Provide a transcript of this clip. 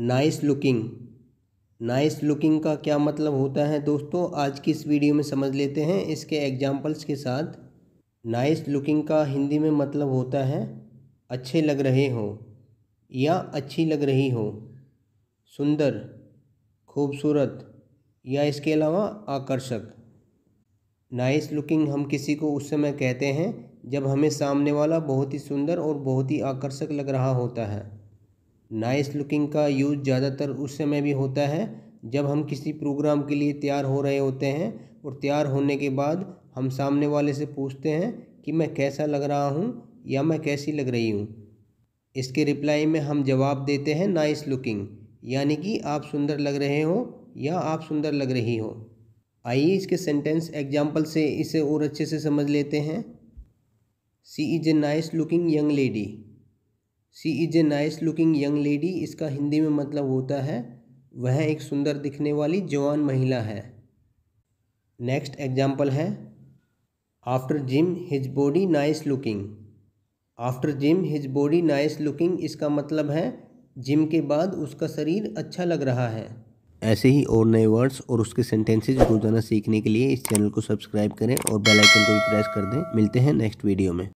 nice looking nice looking का क्या मतलब होता है दोस्तों आज की इस वीडियो में समझ लेते हैं इसके एग्जाम्पल्स के साथ नाइस लुकिंग का हिंदी में मतलब होता है अच्छे लग रहे हो या अच्छी लग रही हो सुंदर खूबसूरत या इसके अलावा आकर्षक नाइस लुकिंग हम किसी को उस समय कहते हैं जब हमें सामने वाला बहुत ही सुंदर और बहुत ही आकर्षक लग रहा होता है नाइस लुकिंग का यूज़ ज़्यादातर उस समय भी होता है जब हम किसी प्रोग्राम के लिए तैयार हो रहे होते हैं और तैयार होने के बाद हम सामने वाले से पूछते हैं कि मैं कैसा लग रहा हूँ या मैं कैसी लग रही हूँ इसके रिप्लाई में हम जवाब देते हैं नाइस लुकिंग यानी कि आप सुंदर लग रहे हो या आप सुंदर लग रही हो आइए इसके सेंटेंस एग्जाम्पल से इसे और अच्छे से समझ लेते हैं she is a nice looking young lady she is a nice looking young lady इसका हिंदी में मतलब होता है वह एक सुंदर दिखने वाली जवान महिला है नेक्स्ट एग्जाम्पल है after gym his body nice looking after gym his body nice looking इसका मतलब है जिम के बाद उसका शरीर अच्छा लग रहा है ऐसे ही और नए वर्ड्स और उसके सेंटेंसेज रोजाना सीखने के लिए इस चैनल को सब्सक्राइब करें और बेल आइकन को भी प्रेस कर दें मिलते हैं नेक्स्ट वीडियो में